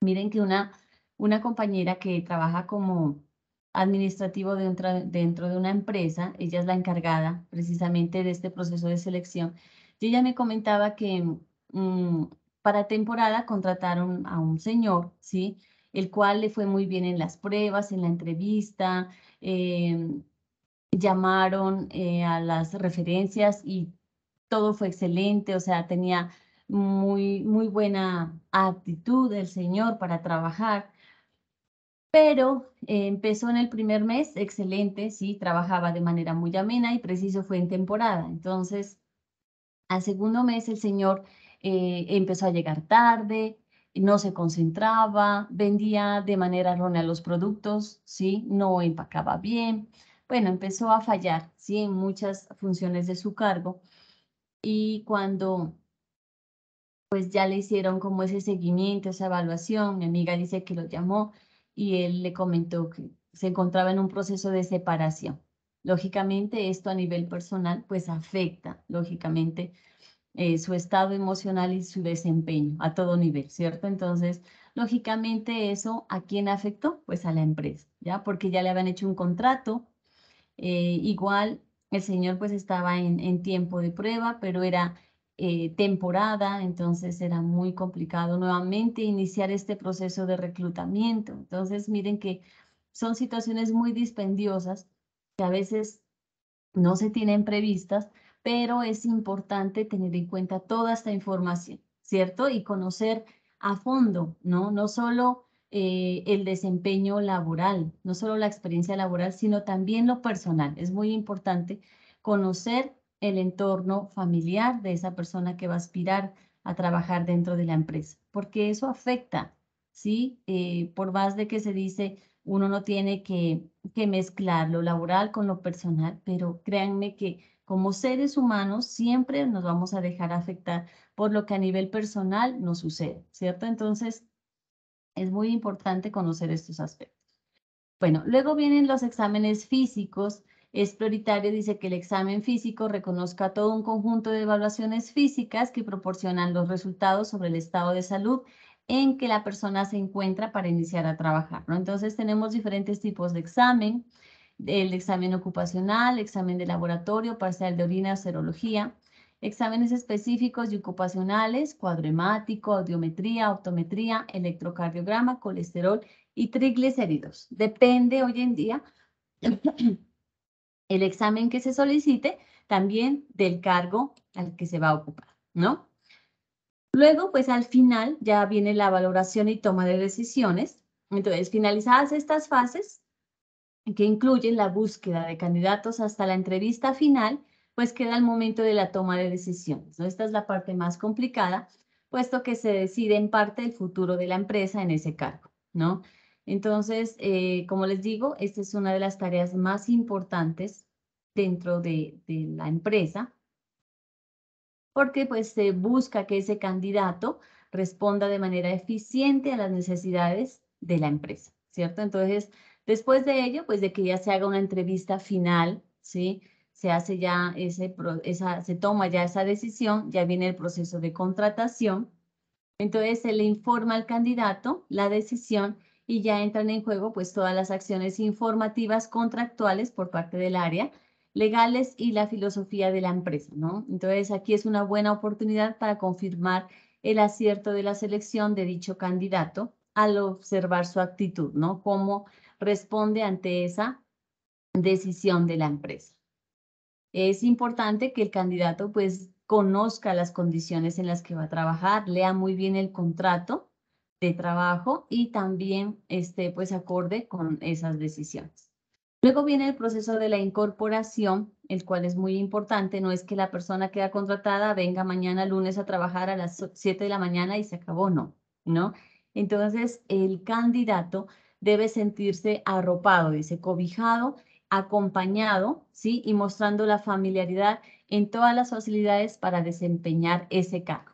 Miren que una, una compañera que trabaja como administrativo dentro, de una empresa, ella es la encargada precisamente de este proceso de selección, y ella me comentaba que mm, para temporada contrataron a un señor, ¿sí? el cual le fue muy bien en las pruebas, en la entrevista, em, llamaron eh, a las referencias y todo fue excelente, o sea, tenía muy, muy buena actitud el señor para trabajar pero eh, empezó en el primer mes, excelente, sí, trabajaba de manera muy amena y preciso fue en temporada. Entonces, al segundo mes el señor eh, empezó a llegar tarde, no se concentraba, vendía de manera errónea los productos, ¿sí? no empacaba bien. Bueno, empezó a fallar en muchas funciones de su cargo y cuando pues ya le hicieron como ese seguimiento, esa evaluación, mi amiga dice que lo llamó y él le comentó que se encontraba en un proceso de separación. Lógicamente esto a nivel personal pues afecta, lógicamente, eh, su estado emocional y su desempeño a todo nivel, ¿cierto? Entonces, lógicamente eso, ¿a quién afectó? Pues a la empresa, ¿ya? Porque ya le habían hecho un contrato. Eh, igual el señor pues estaba en, en tiempo de prueba, pero era eh, temporada, entonces era muy complicado nuevamente iniciar este proceso de reclutamiento. Entonces, miren que son situaciones muy dispendiosas que a veces no se tienen previstas, pero es importante tener en cuenta toda esta información, ¿cierto? Y conocer a fondo, ¿no? No solo eh, el desempeño laboral, no solo la experiencia laboral, sino también lo personal. Es muy importante conocer el entorno familiar de esa persona que va a aspirar a trabajar dentro de la empresa, porque eso afecta, ¿sí? Eh, por más de que se dice, uno no tiene que mezclar lo laboral con lo personal, pero créanme que como seres humanos siempre nos vamos a dejar afectar por lo que a nivel personal nos sucede, ¿cierto? Entonces, es muy importante conocer estos aspectos. Bueno, luego vienen los exámenes físicos. Es prioritario, dice que el examen físico reconozca todo un conjunto de evaluaciones físicas que proporcionan los resultados sobre el estado de salud en que la persona se encuentra para iniciar a trabajar. ¿no? Entonces tenemos diferentes tipos de examen el examen ocupacional, examen de laboratorio, parcial de orina, serología, exámenes específicos y ocupacionales, cuadremático, audiometría, optometría, electrocardiograma, colesterol y triglicéridos. Depende hoy en día el examen que se solicite también del cargo al que se va a ocupar, ¿no? Luego, pues al final ya viene la valoración y toma de decisiones. Entonces, finalizadas estas fases, que incluyen la búsqueda de candidatos hasta la entrevista final, pues queda el momento de la toma de decisiones. Esta es la parte más complicada, puesto que se decide en parte el futuro de la empresa en ese cargo, ¿no? Entonces, eh, como les digo, esta es una de las tareas más importantes dentro de, de la empresa, porque pues se busca que ese candidato responda de manera eficiente a las necesidades de la empresa, ¿cierto? Entonces, Después de ello, pues de que ya se haga una entrevista final, ¿sí? Se hace ya ese, esa, se toma ya esa decisión, ya viene el proceso de contratación. Entonces se le informa al candidato la decisión y ya entran en juego pues todas las acciones informativas contractuales por parte del área, legales y la filosofía de la empresa, ¿no? Entonces aquí es una buena oportunidad para confirmar el acierto de la selección de dicho candidato al observar su actitud, ¿no? Cómo responde ante esa decisión de la empresa. Es importante que el candidato pues conozca las condiciones en las que va a trabajar, lea muy bien el contrato de trabajo y también esté pues acorde con esas decisiones. Luego viene el proceso de la incorporación, el cual es muy importante. No es que la persona queda contratada venga mañana lunes a trabajar a las 7 de la mañana y se acabó, no, ¿no? Entonces, el candidato debe sentirse arropado, dice, cobijado, acompañado, ¿sí? Y mostrando la familiaridad en todas las facilidades para desempeñar ese cargo.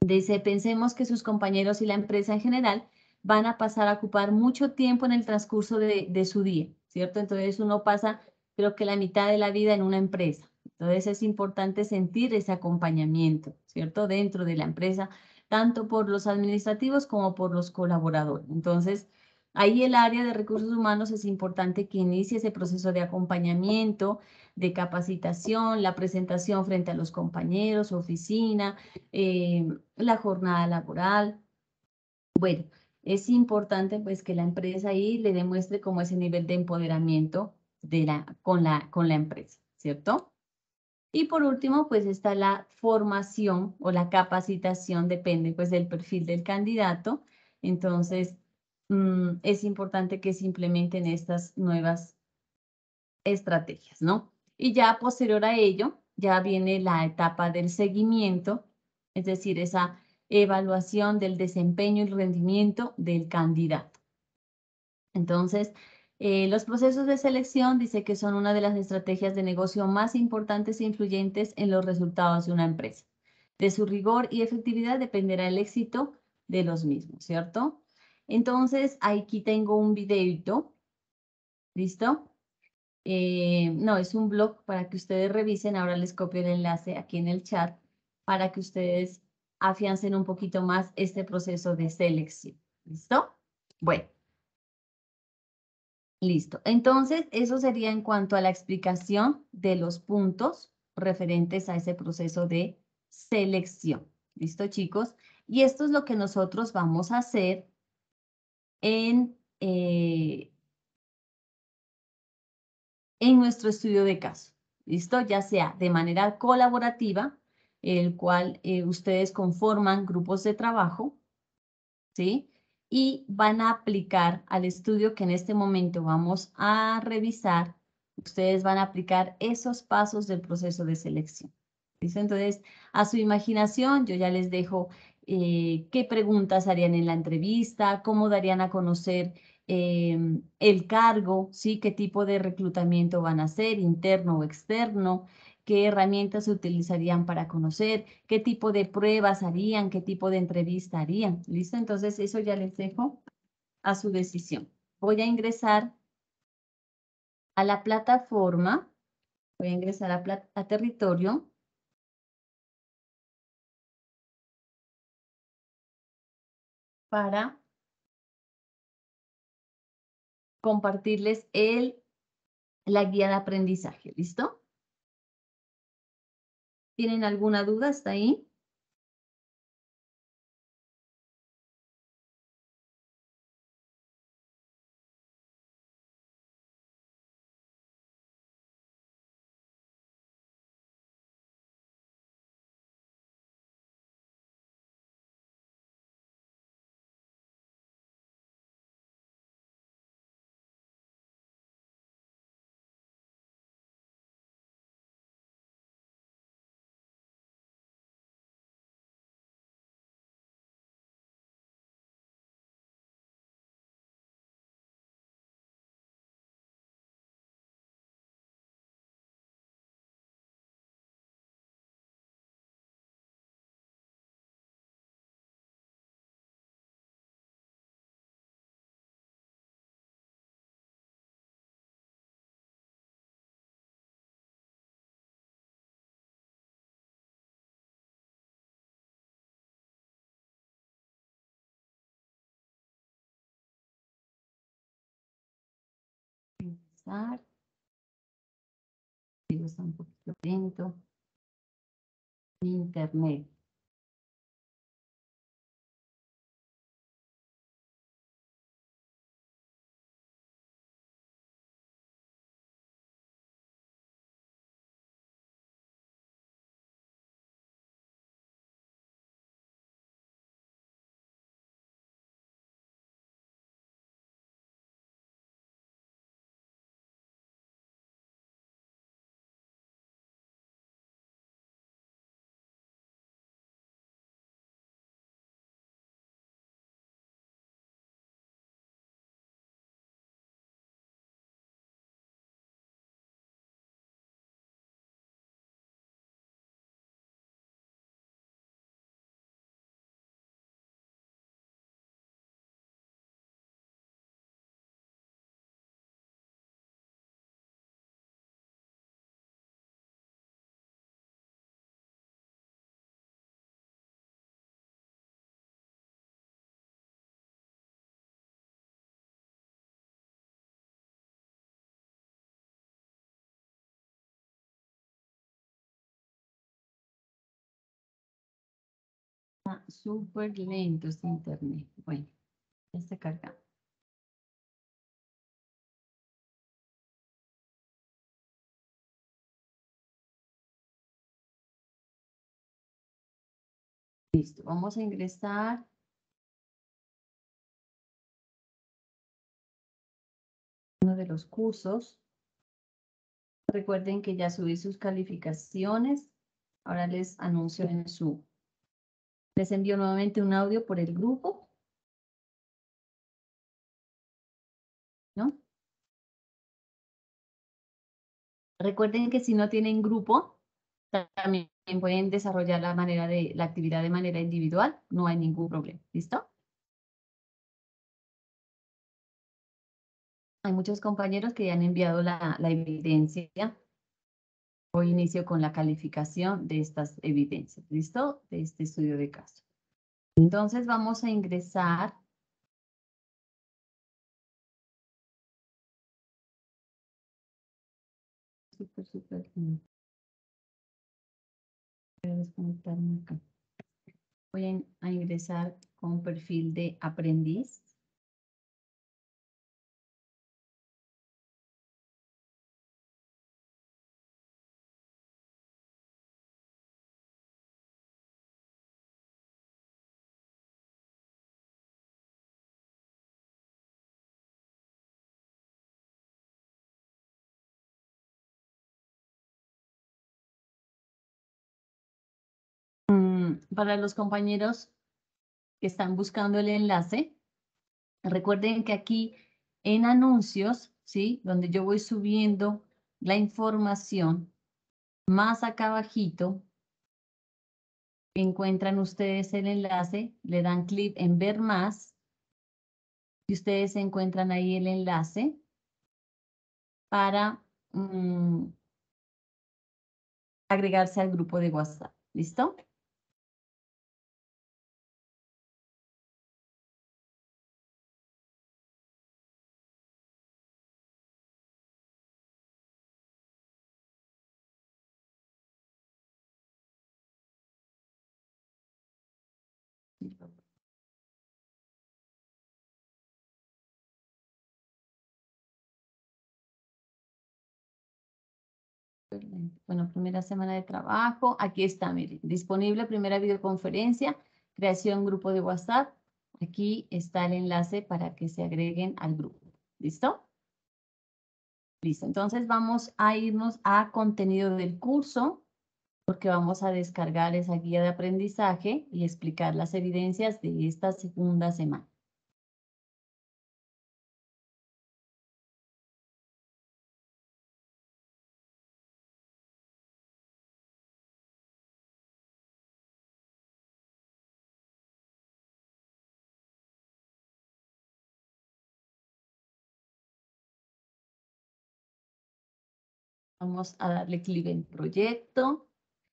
Dice, pensemos que sus compañeros y la empresa en general van a pasar a ocupar mucho tiempo en el transcurso de, de su día, ¿cierto? Entonces uno pasa creo que la mitad de la vida en una empresa. Entonces es importante sentir ese acompañamiento, ¿cierto? Dentro de la empresa, tanto por los administrativos como por los colaboradores. Entonces, Ahí el área de recursos humanos es importante que inicie ese proceso de acompañamiento, de capacitación, la presentación frente a los compañeros, oficina, eh, la jornada laboral. Bueno, es importante pues que la empresa ahí le demuestre como ese nivel de empoderamiento de la, con, la, con la empresa, ¿cierto? Y por último, pues está la formación o la capacitación, depende pues del perfil del candidato. Entonces, Mm, es importante que se implementen estas nuevas estrategias, ¿no? Y ya posterior a ello, ya viene la etapa del seguimiento, es decir, esa evaluación del desempeño y rendimiento del candidato. Entonces, eh, los procesos de selección dice que son una de las estrategias de negocio más importantes e influyentes en los resultados de una empresa. De su rigor y efectividad dependerá el éxito de los mismos, ¿cierto? Entonces, aquí tengo un videito. ¿Listo? Eh, no, es un blog para que ustedes revisen. Ahora les copio el enlace aquí en el chat para que ustedes afiancen un poquito más este proceso de selección. ¿Listo? Bueno. Listo. Entonces, eso sería en cuanto a la explicación de los puntos referentes a ese proceso de selección. ¿Listo, chicos? Y esto es lo que nosotros vamos a hacer eh, en, nuestro estudio de caso. ¿Listo? Ya sea de manera colaborativa, el cual eh, ustedes conforman grupos de trabajo, ¿sí? Y van a aplicar al estudio que en este momento vamos a revisar, ustedes van a aplicar esos pasos del proceso de selección. ¿Listo? Entonces, a su imaginación, yo ya les dejo eh, qué preguntas harían en la entrevista, cómo darían a conocer em, el cargo, ¿sí? qué tipo de reclutamiento van a hacer, interno o externo, qué herramientas utilizarían para conocer, qué tipo de pruebas harían, qué tipo de entrevista harían. ¿Listo? Entonces, eso ya les dejo a su decisión. Voy a ingresar a la plataforma, voy a ingresar a territorio para compartirles el, la guía de aprendizaje. ¿Listo? ¿Tienen alguna duda? hasta ahí? avanzar. está un poquito lento. internet. Super súper lento este internet. Bueno, ya está carga. Listo, vamos a ingresar. Uno de los cursos. Recuerden que ya subí sus calificaciones. Ahora les anuncio en su les envío nuevamente un audio por el grupo. ¿No? Recuerden que si no tienen grupo, también pueden desarrollar la, actividad de manera individual. No hay ningún problema. ¿Listo? Hay muchos compañeros que ya han enviado la, la evidencia Hoy inicio con la calificación de estas evidencias, ¿listo? De este estudio de caso. Entonces vamos a ingresar Voy a desconectarme acá. Voy a ingresar con perfil de aprendiz. para los compañeros que están buscando el enlace, recuerden que aquí en anuncios, ¿sí? Donde yo voy subiendo la información, más acá abajito, encuentran ustedes el enlace, le dan clic en ver más y ustedes encuentran ahí el enlace para mm, agregarse al grupo de WhatsApp. ¿Listo? bueno, primera semana de trabajo. Aquí está, miren, disponible primera videoconferencia, creación grupo de WhatsApp. Aquí está el enlace para que se agreguen al grupo. ¿Listo? Listo, entonces vamos a irnos a contenido del curso porque vamos a descargar esa guía de aprendizaje y explicar las evidencias de esta segunda semana. Vamos a darle clic en proyecto.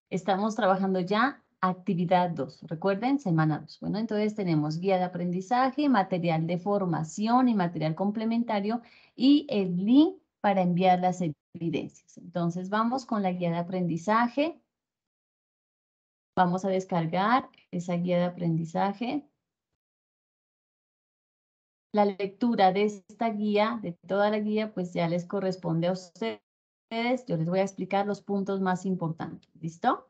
Estamos trabajando ya actividad 2. Recuerden, semana 2. Bueno, entonces tenemos guía de aprendizaje, material de formación y material complementario y el link para enviar las evidencias. Entonces vamos con la guía de aprendizaje. Vamos a descargar esa guía de aprendizaje. La lectura de esta guía, de toda la guía, pues ya les corresponde a ustedes yo les voy a explicar los puntos más importantes. ¿Listo?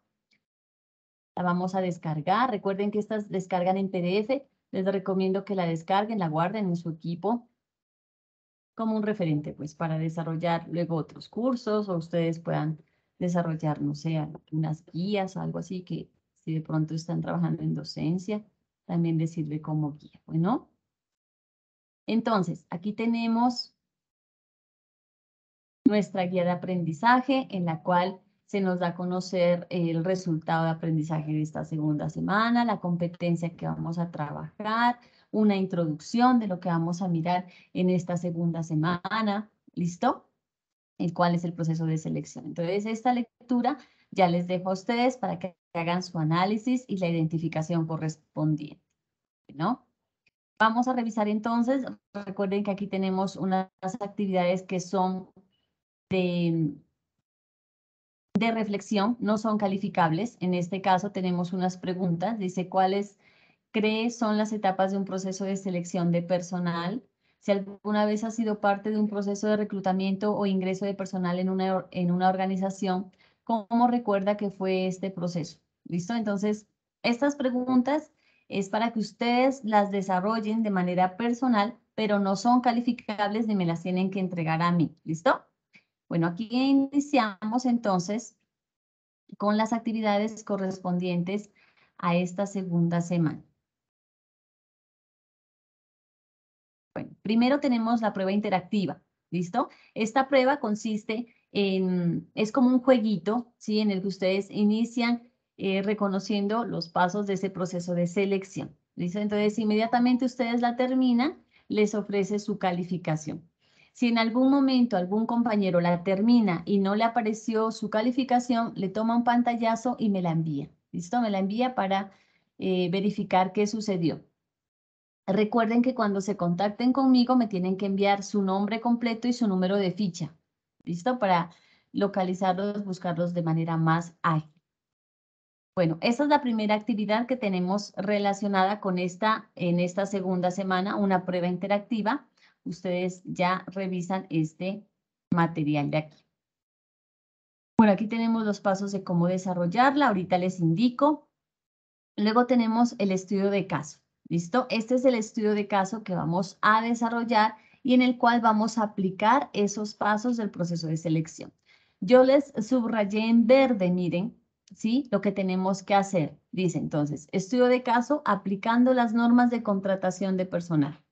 La vamos a descargar. Recuerden que estas descargan en PDF. Les recomiendo que la descarguen, la guarden en su equipo como un referente, pues, para desarrollar luego otros cursos o ustedes puedan desarrollar, no sé, unas guías o algo así que si de pronto están trabajando en docencia, también les sirve como guía. Bueno, entonces, aquí tenemos nuestra guía de aprendizaje en la cual se nos da a conocer el resultado de aprendizaje de esta segunda semana, la competencia que vamos a trabajar, una introducción de lo que vamos a mirar en esta segunda semana, ¿listo? El cuál es el proceso de selección. Entonces, esta lectura ya les dejo a ustedes para que hagan su análisis y la identificación correspondiente, ¿no? Vamos a revisar entonces, recuerden que aquí tenemos unas actividades que son de, reflexión no son calificables. En este caso tenemos unas preguntas. Dice, ¿cuáles cree son las etapas de un proceso de selección de personal? Si alguna vez ha sido parte de un proceso de reclutamiento o ingreso de personal en una, en una organización, ¿cómo recuerda que fue este proceso? ¿Listo? Entonces, estas preguntas es para que ustedes las desarrollen de manera personal, pero no son calificables ni me las tienen que entregar a mí. ¿Listo? Bueno, aquí iniciamos entonces con las actividades correspondientes a esta segunda semana. Bueno, primero tenemos la prueba interactiva, ¿listo? Esta prueba consiste en, es como un jueguito, ¿sí? En el que ustedes inician eh, reconociendo los pasos de ese proceso de selección, ¿listo? Entonces, inmediatamente ustedes la terminan, les ofrece su calificación. Si en algún momento algún compañero la termina y no le apareció su calificación, le toma un pantallazo y me la envía. ¿Listo? Me la envía para eh, verificar qué sucedió. Recuerden que cuando se contacten conmigo me tienen que enviar su nombre completo y su número de ficha. ¿Listo? Para localizarlos, buscarlos de manera más ágil. Bueno, esa es la primera actividad que tenemos relacionada con esta, en esta segunda semana, una prueba interactiva ustedes ya revisan este material de aquí. Bueno, aquí tenemos los pasos de cómo desarrollarla, ahorita les indico. Luego tenemos el estudio de caso, ¿listo? Este es el estudio de caso que vamos a desarrollar y en el cual vamos a aplicar esos pasos del proceso de selección. Yo les subrayé en verde, miren, ¿sí? Lo que tenemos que hacer. Dice entonces, estudio de caso aplicando las normas de contratación de personal.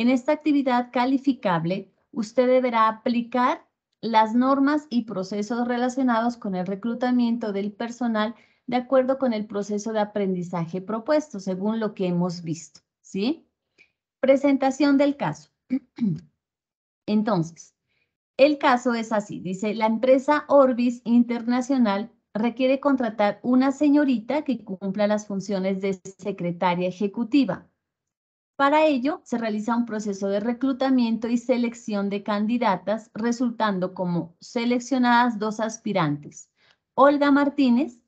En esta actividad calificable, usted deberá aplicar las normas y procesos relacionados con el reclutamiento del personal de acuerdo con el proceso de aprendizaje propuesto, según lo que hemos visto, ¿sí? Presentación del caso. Entonces, el caso es así, dice, la empresa Orbis Internacional requiere contratar una señorita que cumpla las funciones de secretaria ejecutiva. Para ello, se realiza un proceso de reclutamiento y selección de candidatas, resultando como seleccionadas dos aspirantes. Olga Martínez,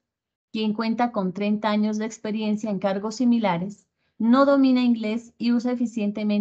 quien cuenta con 30 años de experiencia en cargos similares, no domina inglés y usa eficientemente